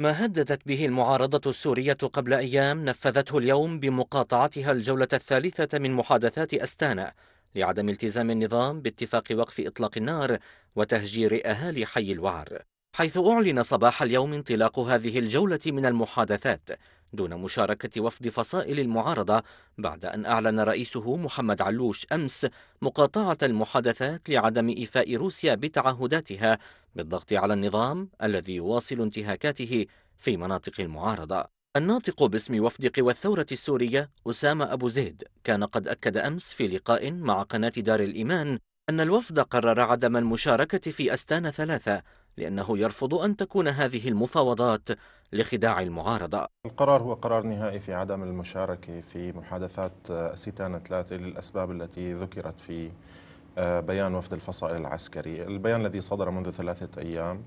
ما هددت به المعارضة السورية قبل أيام نفذته اليوم بمقاطعتها الجولة الثالثة من محادثات أستانا لعدم التزام النظام باتفاق وقف إطلاق النار وتهجير أهالي حي الوعر حيث أعلن صباح اليوم انطلاق هذه الجولة من المحادثات دون مشاركة وفد فصائل المعارضة بعد أن أعلن رئيسه محمد علوش أمس مقاطعة المحادثات لعدم إيفاء روسيا بتعهداتها بالضغط على النظام الذي يواصل انتهاكاته في مناطق المعارضة. الناطق باسم وفد قوى الثورة السورية أسامة أبو زيد كان قد أكد أمس في لقاء مع قناة دار الإيمان أن الوفد قرر عدم المشاركة في أستان ثلاثة لأنه يرفض أن تكون هذه المفاوضات لخداع المعارضة القرار هو قرار نهائي في عدم المشاركة في محادثات آه، سيتان ثلاثة للأسباب التي ذكرت في آه، بيان وفد الفصائل العسكري البيان الذي صدر منذ ثلاثة أيام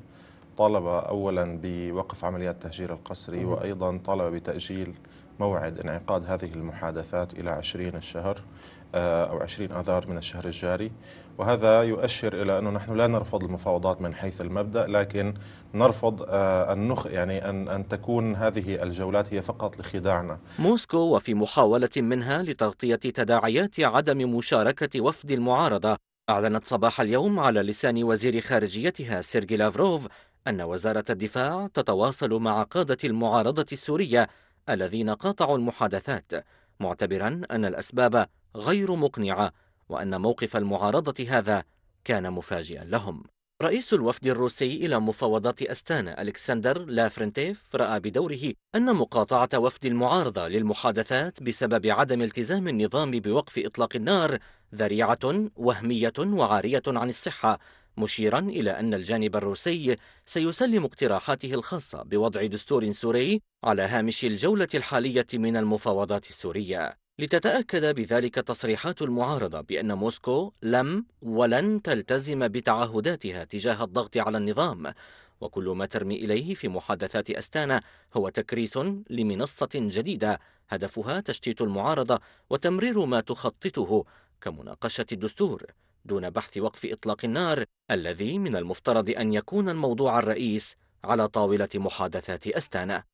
طالب أولا بوقف عمليات التهجير القسري وأيضا طالب بتأجيل موعد انعقاد هذه المحادثات إلى 20 الشهر آه، أو 20 آذار من الشهر الجاري وهذا يؤشر إلى أنه نحن لا نرفض المفاوضات من حيث المبدأ لكن نرفض آه، ان نخ يعني أن, أن تكون هذه الجولات هي فقط لخداعنا موسكو وفي محاولة منها لتغطية تداعيات عدم مشاركة وفد المعارضة أعلنت صباح اليوم على لسان وزير خارجيتها سيرجي لافروف أن وزارة الدفاع تتواصل مع قادة المعارضة السورية الذين قاطعوا المحادثات معتبرا أن الأسباب غير مقنعة وأن موقف المعارضة هذا كان مفاجئا لهم رئيس الوفد الروسي إلى مفاوضات أستانا ألكسندر لافرنتيف رأى بدوره أن مقاطعة وفد المعارضة للمحادثات بسبب عدم التزام النظام بوقف إطلاق النار ذريعة وهمية وعارية عن الصحة مشيرا إلى أن الجانب الروسي سيسلم اقتراحاته الخاصة بوضع دستور سوري على هامش الجولة الحالية من المفاوضات السورية لتتأكد بذلك تصريحات المعارضة بأن موسكو لم ولن تلتزم بتعهداتها تجاه الضغط على النظام وكل ما ترمي إليه في محادثات أستانا هو تكريس لمنصة جديدة هدفها تشتيت المعارضة وتمرير ما تخططه كمناقشة الدستور دون بحث وقف إطلاق النار الذي من المفترض أن يكون الموضوع الرئيس على طاولة محادثات أستانا